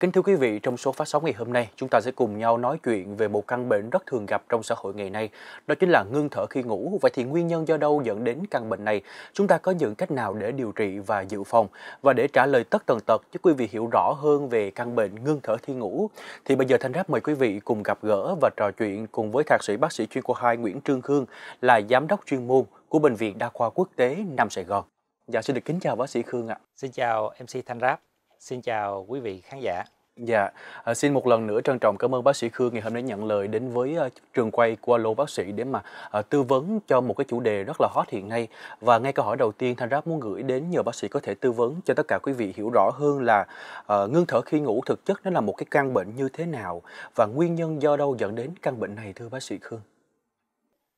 Kính thưa quý vị, trong số phát sóng ngày hôm nay, chúng ta sẽ cùng nhau nói chuyện về một căn bệnh rất thường gặp trong xã hội ngày nay, đó chính là ngưng thở khi ngủ. Vậy thì nguyên nhân do đâu dẫn đến căn bệnh này? Chúng ta có những cách nào để điều trị và dự phòng? Và để trả lời tất tần tật giúp quý vị hiểu rõ hơn về căn bệnh ngưng thở khi ngủ, thì bây giờ Thanh Ráp mời quý vị cùng gặp gỡ và trò chuyện cùng với thạc sĩ bác sĩ chuyên khoa 2 Nguyễn Trương Khương là giám đốc chuyên môn của Bệnh viện Đa khoa Quốc tế Nam Sài Gòn. Dạ xin được kính chào bác sĩ Khương ạ. Xin chào MC Thanh Ráp. Xin chào quý vị khán giả. Dạ, à, xin một lần nữa trân trọng cảm ơn bác sĩ Khương ngày hôm nay nhận lời đến với uh, trường quay của lô bác sĩ để mà uh, tư vấn cho một cái chủ đề rất là hot hiện nay. Và ngay câu hỏi đầu tiên Thanh Ráp muốn gửi đến nhờ bác sĩ có thể tư vấn cho tất cả quý vị hiểu rõ hơn là uh, ngưng thở khi ngủ thực chất nó là một cái căn bệnh như thế nào và nguyên nhân do đâu dẫn đến căn bệnh này thưa bác sĩ Khương.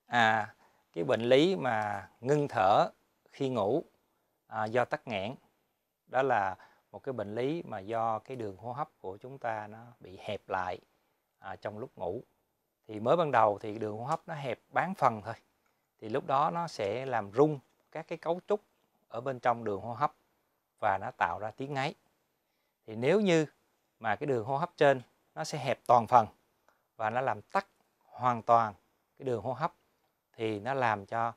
À, cái bệnh lý mà ngưng thở khi ngủ à, do tắc nghẽn đó là một cái bệnh lý mà do cái đường hô hấp của chúng ta nó bị hẹp lại à, trong lúc ngủ thì mới ban đầu thì đường hô hấp nó hẹp bán phần thôi thì lúc đó nó sẽ làm rung các cái cấu trúc ở bên trong đường hô hấp và nó tạo ra tiếng ngáy thì nếu như mà cái đường hô hấp trên nó sẽ hẹp toàn phần và nó làm tắt hoàn toàn cái đường hô hấp thì nó làm cho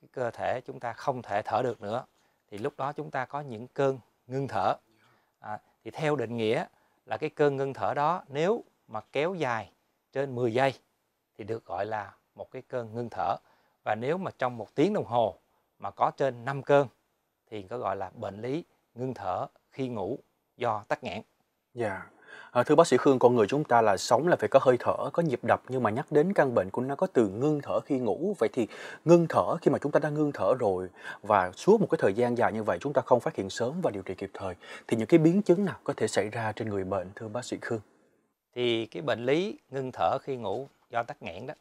cái cơ thể chúng ta không thể thở được nữa thì lúc đó chúng ta có những cơn ngưng thở thì theo định nghĩa là cái cơn ngưng thở đó nếu mà kéo dài trên 10 giây thì được gọi là một cái cơn ngưng thở và nếu mà trong một tiếng đồng hồ mà có trên 5 cơn thì có gọi là bệnh lý ngưng thở khi ngủ do tắc nghẽn. Dạ. Yeah. À, thưa bác sĩ Khương, con người chúng ta là sống là phải có hơi thở, có nhịp đập nhưng mà nhắc đến căn bệnh của nó có từ ngưng thở khi ngủ. Vậy thì ngưng thở khi mà chúng ta đã ngưng thở rồi và suốt một cái thời gian dài như vậy chúng ta không phát hiện sớm và điều trị kịp thời thì những cái biến chứng nào có thể xảy ra trên người bệnh thưa bác sĩ Khương? Thì cái bệnh lý ngưng thở khi ngủ do tắc nghẽn đó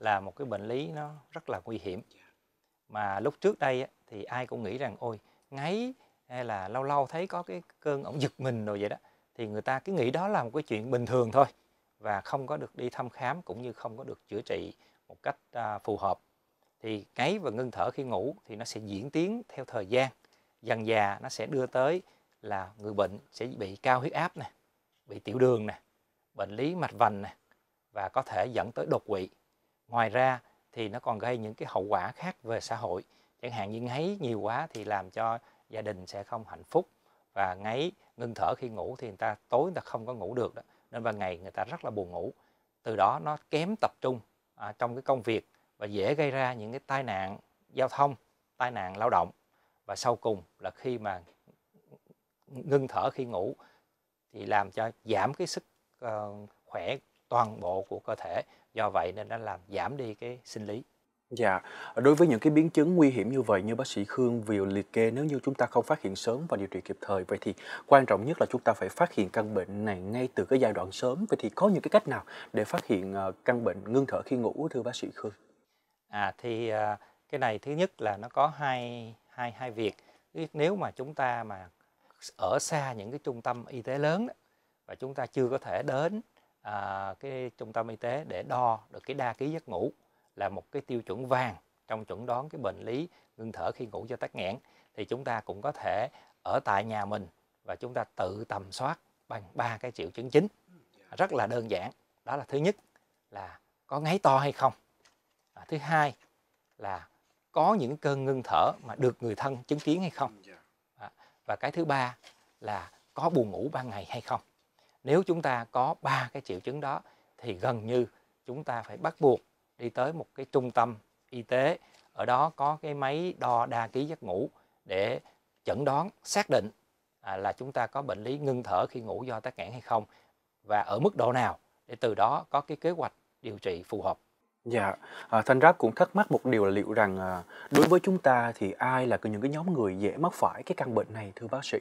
là một cái bệnh lý nó rất là nguy hiểm. Mà lúc trước đây thì ai cũng nghĩ rằng ôi ngáy hay là lâu lâu thấy có cái cơn ổng giật mình rồi vậy đó thì người ta cứ nghĩ đó là một cái chuyện bình thường thôi và không có được đi thăm khám cũng như không có được chữa trị một cách à, phù hợp thì cái và ngưng thở khi ngủ thì nó sẽ diễn tiến theo thời gian dần dà nó sẽ đưa tới là người bệnh sẽ bị cao huyết áp này bị tiểu đường này bệnh lý mạch vành này và có thể dẫn tới đột quỵ ngoài ra thì nó còn gây những cái hậu quả khác về xã hội chẳng hạn như ngáy nhiều quá thì làm cho gia đình sẽ không hạnh phúc và ngáy ngưng thở khi ngủ thì người ta tối người ta không có ngủ được đó nên ban ngày người ta rất là buồn ngủ từ đó nó kém tập trung à, trong cái công việc và dễ gây ra những cái tai nạn giao thông tai nạn lao động và sau cùng là khi mà ngưng thở khi ngủ thì làm cho giảm cái sức uh, khỏe toàn bộ của cơ thể do vậy nên nó làm giảm đi cái sinh lý Dạ, ờ, đối với những cái biến chứng nguy hiểm như vậy như bác sĩ Khương vừa liệt kê nếu như chúng ta không phát hiện sớm và điều trị kịp thời vậy thì quan trọng nhất là chúng ta phải phát hiện căn bệnh này ngay từ cái giai đoạn sớm. Vậy thì có những cái cách nào để phát hiện ờ, căn bệnh ngưng thở khi ngủ thưa bác sĩ Khương? À thì ờ, cái này thứ nhất là nó có hai hai hai việc. Nếu mà chúng ta mà ở xa những cái trung tâm y tế lớn và chúng ta chưa có thể đến à, cái trung tâm y tế để đo được cái đa ký giấc ngủ là một cái tiêu chuẩn vàng trong chuẩn đoán cái bệnh lý ngưng thở khi ngủ do tắc nghẽn thì chúng ta cũng có thể ở tại nhà mình và chúng ta tự tầm soát bằng ba cái triệu chứng chính rất là đơn giản đó là thứ nhất là có ngáy to hay không à, thứ hai là có những cơn ngưng thở mà được người thân chứng kiến hay không à, và cái thứ ba là có buồn ngủ ban ngày hay không nếu chúng ta có ba cái triệu chứng đó thì gần như chúng ta phải bắt buộc đi tới một cái trung tâm y tế ở đó có cái máy đo đa ký giấc ngủ để chẩn đoán xác định à, là chúng ta có bệnh lý ngưng thở khi ngủ do tắc nghẽn hay không và ở mức độ nào để từ đó có cái kế hoạch điều trị phù hợp. Dạ, à, Thanh Ráp cũng thắc mắc một điều là liệu rằng à, đối với chúng ta thì ai là những cái nhóm người dễ mắc phải cái căn bệnh này thưa bác sĩ?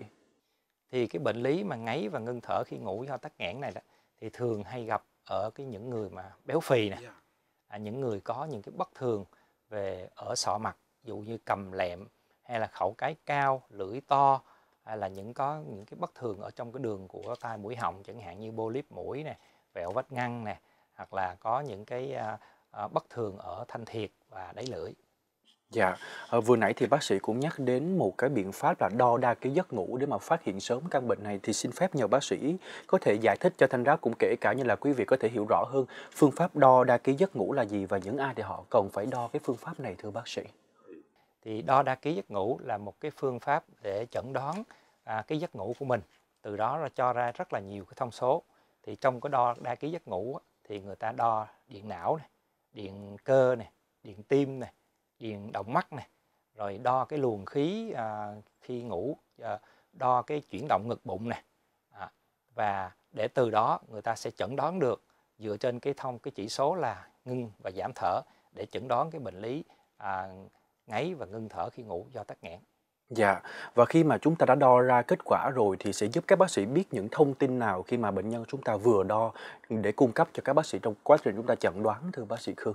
Thì cái bệnh lý mà ngáy và ngưng thở khi ngủ do tắc nghẽn này đó, thì thường hay gặp ở cái những người mà béo phì này à, những người có những cái bất thường về ở sọ mặt dụ như cầm lẹm hay là khẩu cái cao lưỡi to hay là những có những cái bất thường ở trong cái đường của tai mũi họng chẳng hạn như polyp mũi này, vẹo vách ngăn này, hoặc là có những cái à, à, bất thường ở thanh thiệt và đáy lưỡi Dạ, ờ, vừa nãy thì bác sĩ cũng nhắc đến một cái biện pháp là đo đa cái giấc ngủ để mà phát hiện sớm căn bệnh này thì xin phép nhờ bác sĩ có thể giải thích cho Thanh Ráo cũng kể cả như là quý vị có thể hiểu rõ hơn phương pháp đo đa ký giấc ngủ là gì và những ai thì họ cần phải đo cái phương pháp này thưa bác sĩ. Thì đo đa ký giấc ngủ là một cái phương pháp để chẩn đoán à, cái giấc ngủ của mình, từ đó ra cho ra rất là nhiều cái thông số. Thì trong cái đo đa ký giấc ngủ thì người ta đo điện não này, điện cơ này, điện tim này viền động mắt này rồi đo cái luồng khí à, khi ngủ à, đo cái chuyển động ngực bụng này à, và để từ đó người ta sẽ chẩn đoán được dựa trên cái thông cái chỉ số là ngưng và giảm thở để chẩn đoán cái bệnh lý à, ngáy và ngưng thở khi ngủ do tắc nghẽn. Dạ, và khi mà chúng ta đã đo ra kết quả rồi thì sẽ giúp các bác sĩ biết những thông tin nào khi mà bệnh nhân chúng ta vừa đo để cung cấp cho các bác sĩ trong quá trình chúng ta chẩn đoán thưa bác sĩ Khương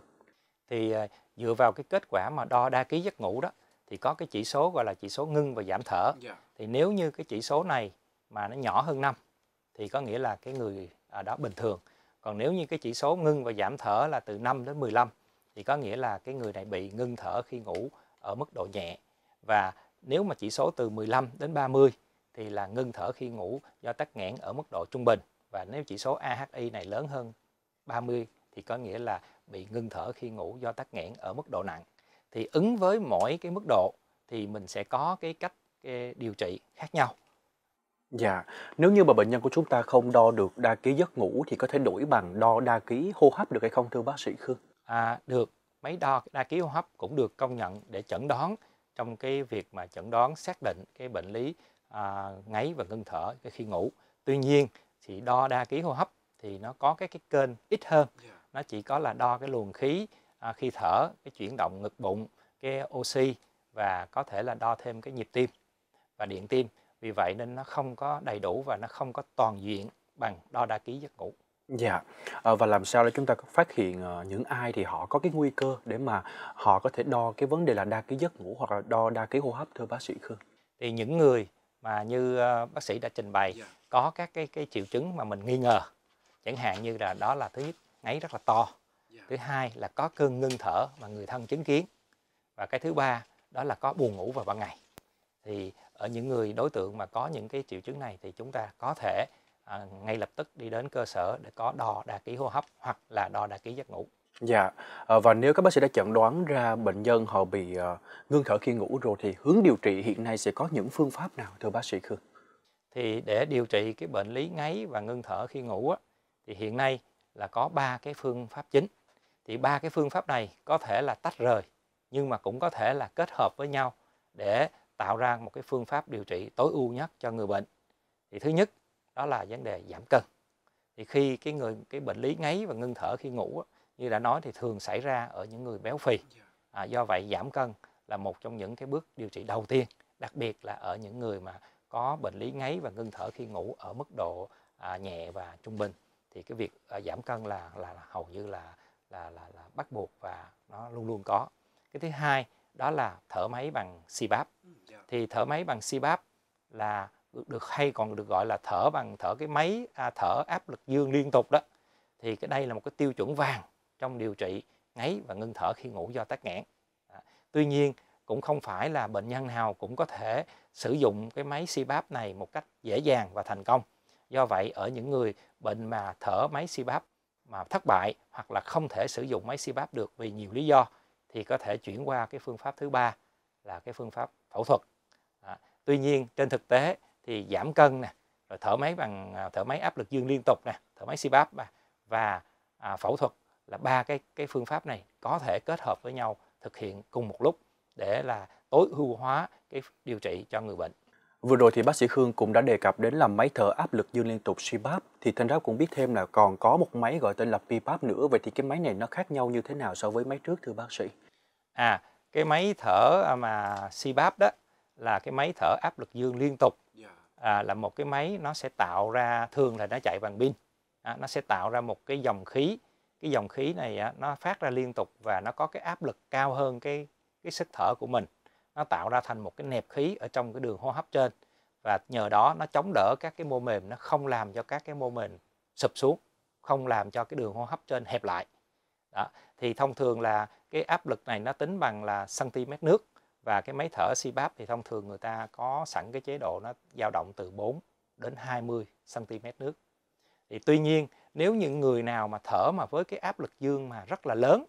thì à, dựa vào cái kết quả mà đo đa ký giấc ngủ đó thì có cái chỉ số gọi là chỉ số ngưng và giảm thở yeah. Dạ. thì nếu như cái chỉ số này mà nó nhỏ hơn 5 thì có nghĩa là cái người à, đó bình thường còn nếu như cái chỉ số ngưng và giảm thở là từ 5 đến 15 thì có nghĩa là cái người này bị ngưng thở khi ngủ ở mức độ nhẹ và nếu mà chỉ số từ 15 đến 30 thì là ngưng thở khi ngủ do tắc nghẽn ở mức độ trung bình và nếu chỉ số AHI này lớn hơn 30 thì có nghĩa là bị ngưng thở khi ngủ do tắc nghẽn ở mức độ nặng thì ứng với mỗi cái mức độ thì mình sẽ có cái cách cái điều trị khác nhau. Dạ, nếu như mà bệnh nhân của chúng ta không đo được đa ký giấc ngủ thì có thể đổi bằng đo đa ký hô hấp được hay không thưa bác sĩ Khương? À, được, máy đo đa ký hô hấp cũng được công nhận để chẩn đoán trong cái việc mà chẩn đoán xác định cái bệnh lý à, ngáy và ngưng thở khi ngủ. Tuy nhiên thì đo đa ký hô hấp thì nó có cái cái kênh ít hơn. Yeah dạ nó chỉ có là đo cái luồng khí à, khi thở cái chuyển động ngực bụng cái oxy và có thể là đo thêm cái nhịp tim và điện tim vì vậy nên nó không có đầy đủ và nó không có toàn diện bằng đo đa ký giấc ngủ Dạ, à, và làm sao để chúng ta phát hiện ờ, những ai thì họ có cái nguy cơ để mà họ có thể đo cái vấn đề là đa ký giấc ngủ hoặc là đo đa ký hô hấp thưa bác sĩ Khương? Thì những người mà như ờ, bác sĩ đã trình bày yeah. Dạ. có các cái cái triệu chứng mà mình nghi ngờ, chẳng hạn như là đó là thứ nhất ngáy rất là to dạ. thứ hai là có cơn ngưng thở mà người thân chứng kiến và cái thứ ba đó là có buồn ngủ vào ban ngày thì ở những người đối tượng mà có những cái triệu chứng này thì chúng ta có thể à, ngay lập tức đi đến cơ sở để có đo đa ký hô hấp hoặc là đo đa ký giấc ngủ Dạ, ờ, và nếu các bác sĩ đã chẩn đoán ra bệnh nhân họ bị à, ngưng thở khi ngủ rồi thì hướng điều trị hiện nay sẽ có những phương pháp nào thưa bác sĩ Khương? Thì để điều trị cái bệnh lý ngáy và ngưng thở khi ngủ á, thì hiện nay là có ba cái phương pháp chính thì ba cái phương pháp này có thể là tách rời nhưng mà cũng có thể là kết hợp với nhau để tạo ra một cái phương pháp điều trị tối ưu nhất cho người bệnh thì thứ nhất đó là vấn đề giảm cân thì khi cái người cái bệnh lý ngáy và ngưng thở khi ngủ như đã nói thì thường xảy ra ở những người béo phì à, do vậy giảm cân là một trong những cái bước điều trị đầu tiên đặc biệt là ở những người mà có bệnh lý ngáy và ngưng thở khi ngủ ở mức độ à, nhẹ và trung bình thì cái việc à, giảm cân là là, là hầu như là, là là là bắt buộc và nó luôn luôn có cái thứ hai đó là thở máy bằng CPAP ừ, dạ. thì thở máy bằng CPAP là được, hay còn được gọi là thở bằng thở cái máy à, thở áp lực dương liên tục đó thì cái đây là một cái tiêu chuẩn vàng trong điều trị ngáy và ngưng thở khi ngủ do tắc nghẽn à, tuy nhiên cũng không phải là bệnh nhân nào cũng có thể sử dụng cái máy CPAP này một cách dễ dàng và thành công Do vậy ở những người bệnh mà thở máy CPAP mà thất bại hoặc là không thể sử dụng máy CPAP được vì nhiều lý do thì có thể chuyển qua cái phương pháp thứ ba là cái phương pháp phẫu thuật. À, tuy nhiên trên thực tế thì giảm cân nè, rồi thở máy bằng à, thở máy áp lực dương liên tục nè, thở máy CPAP và à, phẫu thuật là ba cái cái phương pháp này có thể kết hợp với nhau thực hiện cùng một lúc để là tối ưu hóa cái điều trị cho người bệnh. Vừa rồi thì bác sĩ Khương cũng đã đề cập đến là máy thở áp lực dương liên tục CPAP thì thanh ráp cũng biết thêm là còn có một máy gọi tên là PPAP nữa vậy thì cái máy này nó khác nhau như thế nào so với máy trước thưa bác sĩ? À cái máy thở à, mà CPAP đó là cái máy thở áp lực dương liên tục dạ. à, là một cái máy nó sẽ tạo ra thường là nó chạy bằng pin à, nó sẽ tạo ra một cái dòng khí cái dòng khí này nó phát ra liên tục và nó có cái áp lực cao hơn cái cái sức thở của mình nó tạo ra thành một cái nẹp khí ở trong cái đường hô hấp trên và nhờ đó nó chống đỡ các cái mô mềm nó không làm cho các cái mô mềm sụp xuống không làm cho cái đường hô hấp trên hẹp lại đó. thì thông thường là cái áp lực này nó tính bằng là cm nước và cái máy thở CPAP thì thông thường người ta có sẵn cái chế độ nó dao động từ 4 đến 20 cm nước thì tuy nhiên nếu những người nào mà thở mà với cái áp lực dương mà rất là lớn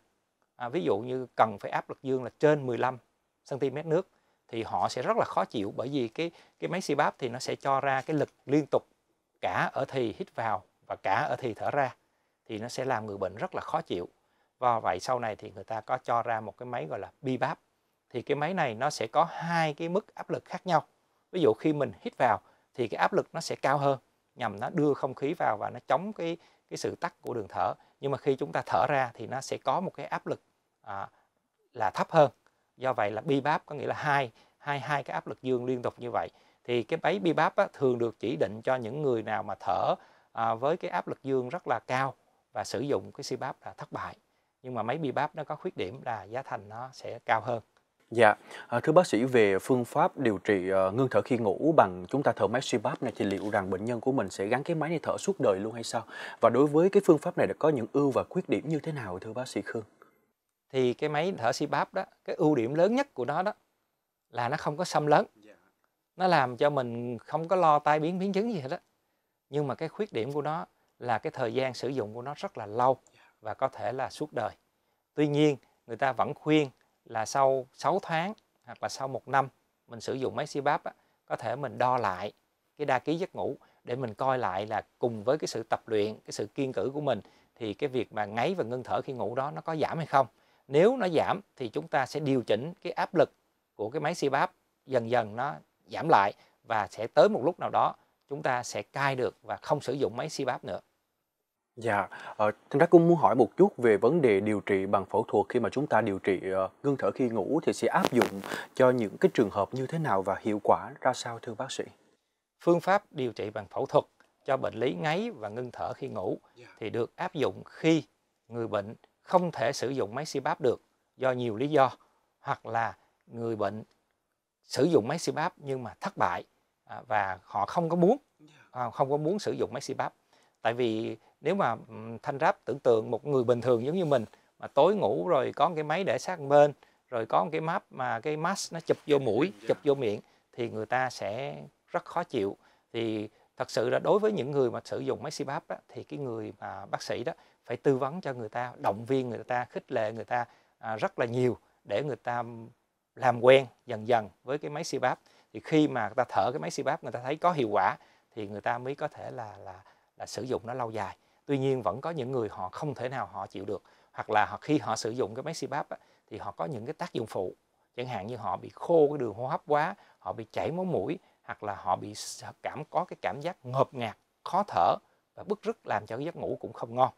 à, ví dụ như cần phải áp lực dương là trên 15 cm nước thì họ sẽ rất là khó chịu bởi vì cái cái máy xi báp thì nó sẽ cho ra cái lực liên tục cả ở thì hít vào và cả ở thì thở ra thì nó sẽ làm người bệnh rất là khó chịu và vậy sau này thì người ta có cho ra một cái máy gọi là bi báp thì cái máy này nó sẽ có hai cái mức áp lực khác nhau ví dụ khi mình hít vào thì cái áp lực nó sẽ cao hơn nhằm nó đưa không khí vào và nó chống cái cái sự tắc của đường thở nhưng mà khi chúng ta thở ra thì nó sẽ có một cái áp lực à, là thấp hơn do vậy là bi báp có nghĩa là hai hai hai cái áp lực dương liên tục như vậy thì cái máy bi báp thường được chỉ định cho những người nào mà thở à, với cái áp lực dương rất là cao và sử dụng cái si báp là thất bại nhưng mà máy bi báp nó có khuyết điểm là giá thành nó sẽ cao hơn Dạ, à, thưa bác sĩ về phương pháp điều trị ờ, ngưng thở khi ngủ bằng chúng ta thở máy suy bắp này thì liệu rằng bệnh nhân của mình sẽ gắn cái máy này thở suốt đời luôn hay sao? Và đối với cái phương pháp này đã có những ưu và khuyết điểm như thế nào thưa bác sĩ Khương? thì cái máy thở CPAP đó cái ưu điểm lớn nhất của nó đó là nó không có xâm lớn dạ. nó làm cho mình không có lo tai biến biến chứng gì hết đó nhưng mà cái khuyết điểm của nó là cái thời gian sử dụng của nó rất là lâu dạ. và có thể là suốt đời tuy nhiên người ta vẫn khuyên là sau 6 tháng hoặc là sau một năm mình sử dụng máy CPAP á, có thể mình đo lại cái đa ký giấc ngủ để mình coi lại là cùng với cái sự tập luyện cái sự kiên cử của mình thì cái việc mà ngáy và ngưng thở khi ngủ đó nó có giảm hay không nếu nó giảm thì chúng ta sẽ điều chỉnh cái áp lực của cái máy CPAP dần dần nó giảm lại và sẽ tới một lúc nào đó chúng ta sẽ cai được và không sử dụng máy CPAP nữa. Dạ, ờ, Thanh cũng muốn hỏi một chút về vấn đề điều trị bằng phẫu thuật khi mà chúng ta điều trị ờ, ngưng thở khi ngủ thì sẽ áp dụng cho những cái trường hợp như thế nào và hiệu quả ra sao thưa bác sĩ? Phương pháp điều trị bằng phẫu thuật cho bệnh lý ngáy và ngưng thở khi ngủ dạ. thì được áp dụng khi người bệnh không thể sử dụng máy CPAP được do nhiều lý do hoặc là người bệnh sử dụng máy CPAP nhưng mà thất bại à, và họ không có muốn à, không có muốn sử dụng máy CPAP tại vì nếu mà thanh ráp tưởng tượng một người bình thường giống như mình mà tối ngủ rồi có cái máy để sát bên rồi có một cái map mà cái mask nó chụp vô mũi chụp vô miệng thì người ta sẽ rất khó chịu thì thật sự là đối với những người mà sử dụng máy CPAP si đó thì cái người mà bác sĩ đó phải tư vấn cho người ta động viên người ta khích lệ người ta à, rất là nhiều để người ta làm quen dần dần với cái máy CPAP si thì khi mà người ta thở cái máy CPAP si người ta thấy có hiệu quả thì người ta mới có thể là là là sử dụng nó lâu dài tuy nhiên vẫn có những người họ không thể nào họ chịu được hoặc là khi họ sử dụng cái máy CPAP á, thì họ có những cái tác dụng phụ chẳng hạn như họ bị khô cái đường hô hấp quá họ bị chảy máu mũi hoặc là họ bị cảm có cái cảm giác ngợp ngạt khó thở và bức rứt làm cho cái giấc ngủ cũng không ngon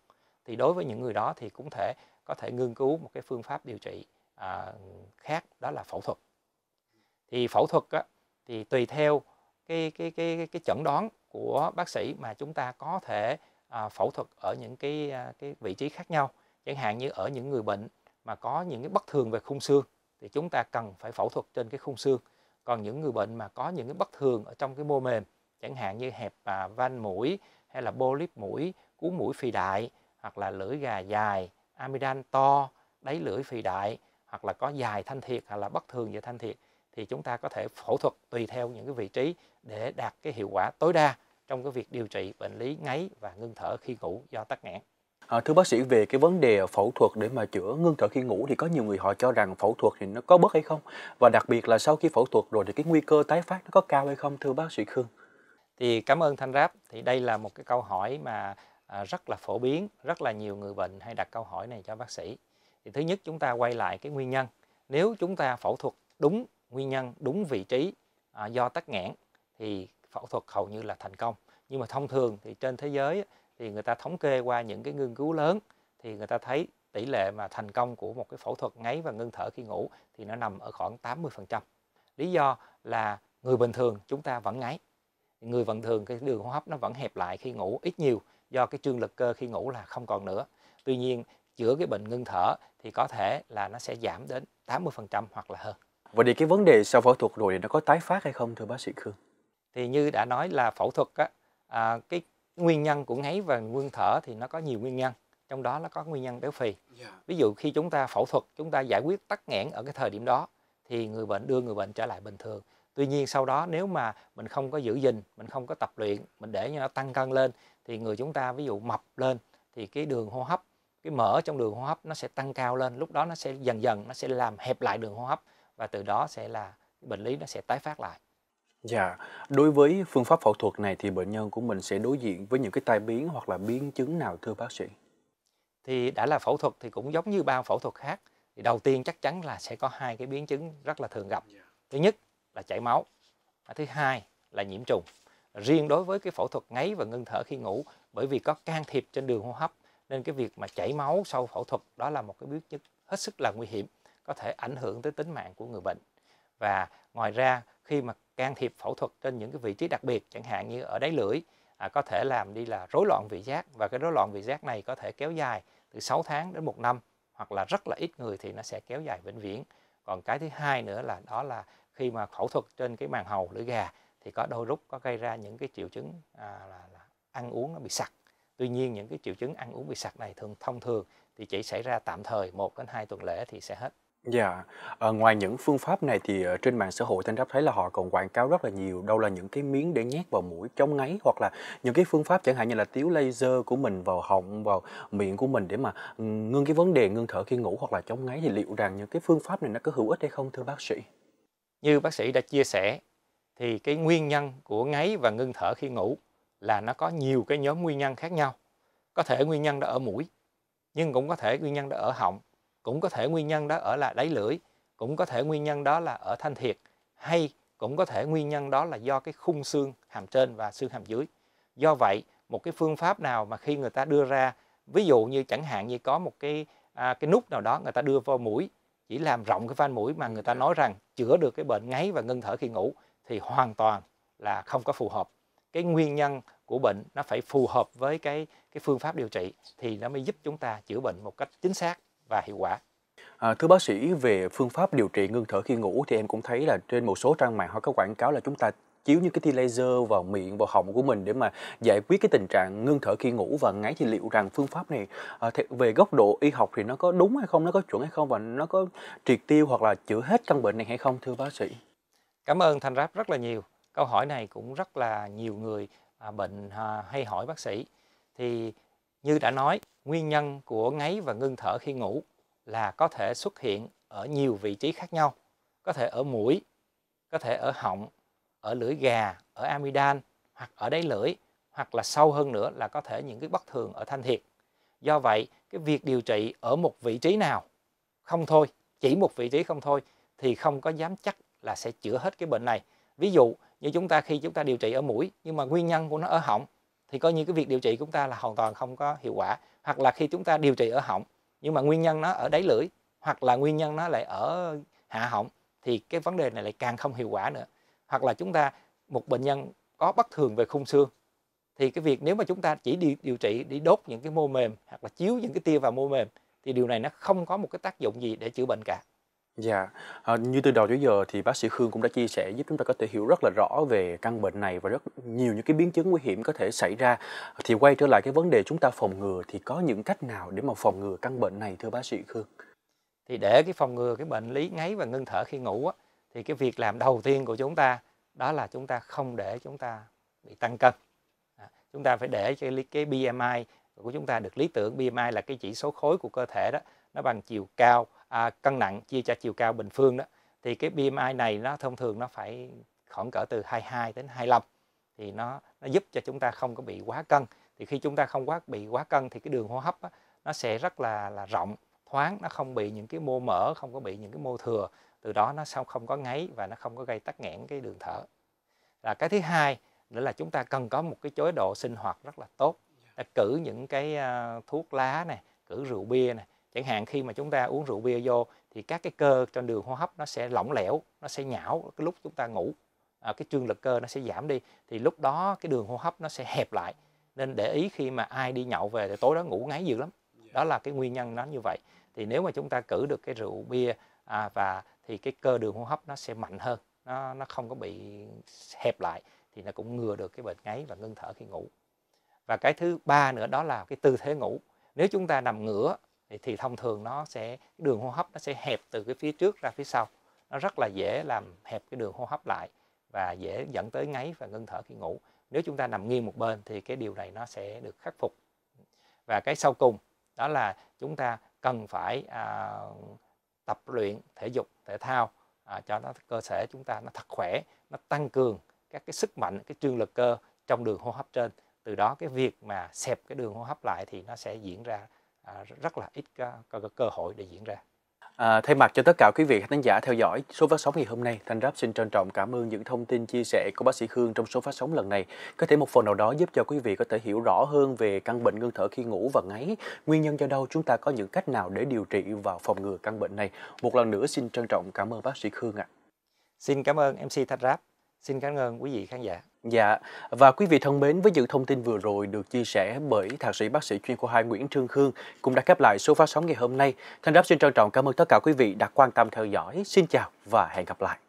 thì đối với những người đó thì cũng thể có thể nghiên cứu một cái phương pháp điều trị à, khác đó là phẫu thuật thì phẫu thuật á, thì tùy theo cái cái cái cái chẩn đoán của bác sĩ mà chúng ta có thể à, phẫu thuật ở những cái à, cái vị trí khác nhau chẳng hạn như ở những người bệnh mà có những cái bất thường về khung xương thì chúng ta cần phải phẫu thuật trên cái khung xương còn những người bệnh mà có những cái bất thường ở trong cái mô mềm chẳng hạn như hẹp à, van mũi hay là polyp mũi cuốn mũi phì đại hoặc là lưỡi gà dài amidan to đáy lưỡi phì đại hoặc là có dài thanh thiệt hoặc là bất thường về thanh thiệt thì chúng ta có thể phẫu thuật tùy theo những cái vị trí để đạt cái hiệu quả tối đa trong cái việc điều trị bệnh lý ngáy và ngưng thở khi ngủ do tắc nghẽn À, thưa bác sĩ về cái vấn đề ờ, phẫu thuật để mà chữa ngưng thở khi ngủ thì có nhiều người họ cho rằng phẫu thuật thì nó có bớt hay không và đặc biệt là sau khi phẫu thuật rồi thì cái nguy cơ tái phát nó có cao hay không thưa bác sĩ Khương? Thì cảm ơn Thanh Ráp. Thì đây là một cái câu hỏi mà à, rất là phổ biến, rất là nhiều người bệnh hay đặt câu hỏi này cho bác sĩ. Thì thứ nhất chúng ta quay lại cái nguyên nhân. Nếu chúng ta phẫu thuật đúng nguyên nhân, đúng vị trí à, do tắc nghẽn thì phẫu thuật hầu như là thành công. Nhưng mà thông thường thì trên thế giới thì người ta thống kê qua những cái nghiên cứu lớn thì người ta thấy tỷ lệ mà thành công của một cái phẫu thuật ngáy và ngưng thở khi ngủ thì nó nằm ở khoảng 80%. Lý do là người bình thường chúng ta vẫn ngáy. Người bình thường cái đường hô hấp nó vẫn hẹp lại khi ngủ ít nhiều do cái trương lực cơ khi ngủ là không còn nữa. Tuy nhiên chữa cái bệnh ngưng thở thì có thể là nó sẽ giảm đến 80% hoặc là hơn. Vậy thì cái vấn đề sau phẫu thuật rồi thì nó có tái phát hay không thưa bác sĩ Khương? Thì như đã nói là phẫu thuật á, à, cái nguyên nhân của ngáy và ngưng thở thì nó có nhiều nguyên nhân trong đó nó có nguyên nhân béo phì dạ. ví dụ khi chúng ta phẫu thuật chúng ta giải quyết tắc nghẽn ở cái thời điểm đó thì người bệnh đưa người bệnh trở lại bình thường tuy nhiên sau đó nếu mà mình không có giữ gìn mình không có tập luyện mình để cho nó tăng cân lên thì người chúng ta ví dụ mập lên thì cái đường hô hấp cái mỡ trong đường hô hấp nó sẽ tăng cao lên lúc đó nó sẽ dần dần nó sẽ làm hẹp lại đường hô hấp và từ đó sẽ là bệnh lý nó sẽ tái phát lại Dạ, đối với phương pháp phẫu thuật này thì bệnh nhân của mình sẽ đối diện với những cái tai biến hoặc là biến chứng nào thưa bác sĩ? Thì đã là phẫu thuật thì cũng giống như bao phẫu thuật khác. Thì đầu tiên chắc chắn là sẽ có hai cái biến chứng rất là thường gặp. Dạ. Thứ nhất là chảy máu. và Thứ hai là nhiễm trùng. Riêng đối với cái phẫu thuật ngáy và ngưng thở khi ngủ bởi vì có can thiệp trên đường hô hấp nên cái việc mà chảy máu sau phẫu thuật đó là một cái biến chứng hết sức là nguy hiểm có thể ảnh hưởng tới tính mạng của người bệnh. Và ngoài ra khi mà can thiệp phẫu thuật trên những cái vị trí đặc biệt chẳng hạn như ở đáy lưỡi à, có thể làm đi là rối loạn vị giác và cái rối loạn vị giác này có thể kéo dài từ 6 tháng đến một năm hoặc là rất là ít người thì nó sẽ kéo dài vĩnh viễn còn cái thứ hai nữa là đó là khi mà phẫu thuật trên cái màng hầu lưỡi gà thì có đôi lúc có gây ra những cái triệu chứng à, là, là ăn uống nó bị sặc tuy nhiên những cái triệu chứng ăn uống bị sặc này thường thông thường thì chỉ xảy ra tạm thời 1 đến 2 tuần lễ thì sẽ hết Dạ, ờ, ngoài những phương pháp này thì ờ, trên mạng xã hội Thanh Đáp thấy là họ còn quảng cáo rất là nhiều, đâu là những cái miếng để nhét vào mũi chống ngáy hoặc là những cái phương pháp chẳng hạn như là tiếu laser của mình vào họng, vào miệng của mình để mà ừ, ngưng cái vấn đề ngưng thở khi ngủ hoặc là chống ngáy thì liệu rằng những cái phương pháp này nó có hữu ích hay không thưa bác sĩ? Như bác sĩ đã chia sẻ thì cái nguyên nhân của ngáy và ngưng thở khi ngủ là nó có nhiều cái nhóm nguyên nhân khác nhau. Có thể nguyên nhân đó ở mũi nhưng cũng có thể nguyên nhân đó ở họng cũng có thể nguyên nhân đó ở là đáy lưỡi cũng có thể nguyên nhân đó là ở thanh thiệt hay cũng có thể nguyên nhân đó là do cái khung xương hàm trên và xương hàm dưới do vậy một cái phương pháp nào mà khi người ta đưa ra ví dụ như chẳng hạn như có một cái à, cái nút nào đó người ta đưa vào mũi chỉ làm rộng cái van mũi mà người ta dạ. nói rằng chữa được cái bệnh ngáy và ngưng thở khi ngủ thì hoàn toàn là không có phù hợp cái nguyên nhân của bệnh nó phải phù hợp với cái cái phương pháp điều trị thì nó mới giúp chúng ta chữa bệnh một cách chính xác và hiệu quả. À, thưa bác sĩ, về phương pháp điều trị ngưng thở khi ngủ thì em cũng thấy là trên một số trang mạng họ có quảng cáo là chúng ta chiếu những cái tia laser vào miệng vào họng của mình để mà giải quyết cái tình trạng ngưng thở khi ngủ và ngáy thì liệu rằng phương pháp này à, về góc độ y học thì nó có đúng hay không nó có chuẩn hay không và nó có triệt tiêu hoặc là chữa hết căn bệnh này hay không thưa bác sĩ cảm ơn thanh ráp rất là nhiều câu hỏi này cũng rất là nhiều người à, bệnh à, hay hỏi bác sĩ thì như đã nói nguyên nhân của ngáy và ngưng thở khi ngủ là có thể xuất hiện ở nhiều vị trí khác nhau có thể ở mũi có thể ở họng ở lưỡi gà ở amidan hoặc ở đáy lưỡi hoặc là sâu hơn nữa là có thể những cái bất thường ở thanh thiệt do vậy cái việc điều trị ở một vị trí nào không thôi chỉ một vị trí không thôi thì không có dám chắc là sẽ chữa hết cái bệnh này ví dụ như chúng ta khi chúng ta điều trị ở mũi nhưng mà nguyên nhân của nó ở họng thì coi như cái việc điều trị của chúng ta là hoàn toàn không có hiệu quả hoặc là khi chúng ta điều trị ở họng nhưng mà nguyên nhân nó ở đáy lưỡi hoặc là nguyên nhân nó lại ở hạ họng thì cái vấn đề này lại càng không hiệu quả nữa hoặc là chúng ta một bệnh nhân có bất thường về khung xương thì cái việc nếu mà chúng ta chỉ đi điều trị đi đốt những cái mô mềm hoặc là chiếu những cái tia vào mô mềm thì điều này nó không có một cái tác dụng gì để chữa bệnh cả Dạ, à, như từ đầu tới giờ thì bác sĩ Khương cũng đã chia sẻ giúp chúng ta có thể hiểu rất là rõ về căn bệnh này và rất nhiều những cái biến chứng nguy hiểm có thể xảy ra. Thì quay trở lại cái vấn đề chúng ta phòng ngừa thì có những cách nào để mà phòng ngừa căn bệnh này thưa bác sĩ Khương? Thì để cái phòng ngừa cái bệnh lý ngáy và ngưng thở khi ngủ á, thì cái việc làm đầu tiên của chúng ta đó là chúng ta không để chúng ta bị tăng cân. À, chúng ta phải để cái cái BMI của chúng ta được lý tưởng. BMI là cái chỉ số khối của cơ thể đó, nó bằng chiều cao à, cân nặng chia cho chiều cao bình phương đó thì cái BMI này nó thông thường nó phải khoảng cỡ từ 22 đến 25 thì nó nó giúp cho chúng ta không có bị quá cân thì khi chúng ta không quá bị quá cân thì cái đường hô hấp á, nó sẽ rất là là rộng thoáng nó không bị những cái mô mỡ không có bị những cái mô thừa từ đó nó sao không có ngáy và nó không có gây tắc nghẽn cái đường thở là cái thứ hai nữa là chúng ta cần có một cái chế độ sinh hoạt rất là tốt cử những cái à, thuốc lá này cử rượu bia này chẳng hạn khi mà chúng ta uống rượu bia vô thì các cái cơ trên đường hô hấp nó sẽ lỏng lẻo nó sẽ nhão cái lúc chúng ta ngủ à, cái trương lực cơ nó sẽ giảm đi thì lúc đó cái đường hô hấp nó sẽ hẹp lại nên để ý khi mà ai đi nhậu về thì tối đó ngủ ngáy dữ lắm dạ. đó là cái nguyên nhân nó như vậy thì nếu mà chúng ta cử được cái rượu bia à, và thì cái cơ đường hô hấp nó sẽ mạnh hơn nó nó không có bị hẹp lại thì nó cũng ngừa được cái bệnh ngáy và ngưng thở khi ngủ và cái thứ ba nữa đó là cái tư thế ngủ nếu chúng ta nằm ngửa thì thông thường nó sẽ đường hô hấp nó sẽ hẹp từ cái phía trước ra phía sau nó rất là dễ làm hẹp cái đường hô hấp lại và dễ dẫn tới ngáy và ngưng thở khi ngủ nếu chúng ta nằm nghiêng một bên thì cái điều này nó sẽ được khắc phục và cái sau cùng đó là chúng ta cần phải à, tập luyện thể dục thể thao à, cho nó cơ thể chúng ta nó thật khỏe nó tăng cường các cái sức mạnh cái trương lực cơ trong đường hô hấp trên từ đó cái việc mà xẹp cái đường hô hấp lại thì nó sẽ diễn ra À, rất là ít có, có, cơ hội để diễn ra. À, thay mặt cho tất cả quý vị khán giả theo dõi số phát sóng ngày hôm nay, Thanh Ráp xin trân trọng cảm ơn những thông tin chia sẻ của bác sĩ Khương trong số phát sóng lần này. Có thể một phần nào đó giúp cho quý vị có thể hiểu rõ hơn về căn bệnh ngưng thở khi ngủ và ngáy, nguyên nhân do đâu, chúng ta có những cách nào để điều trị và phòng ngừa căn bệnh này. Một lần nữa xin trân trọng cảm ơn bác sĩ Khương ạ. À. Xin cảm ơn MC Thanh Ráp, xin cảm ơn quý vị khán giả. Dạ, và quý vị thân mến, với những thông tin vừa rồi được chia sẻ bởi thạc sĩ bác sĩ chuyên khoa 2 Nguyễn Trương Khương cũng đã khép lại số phát sóng ngày hôm nay. Thanh Đáp xin trân trọng cảm ơn tất cả quý vị đã quan tâm theo dõi. Xin chào và hẹn gặp lại.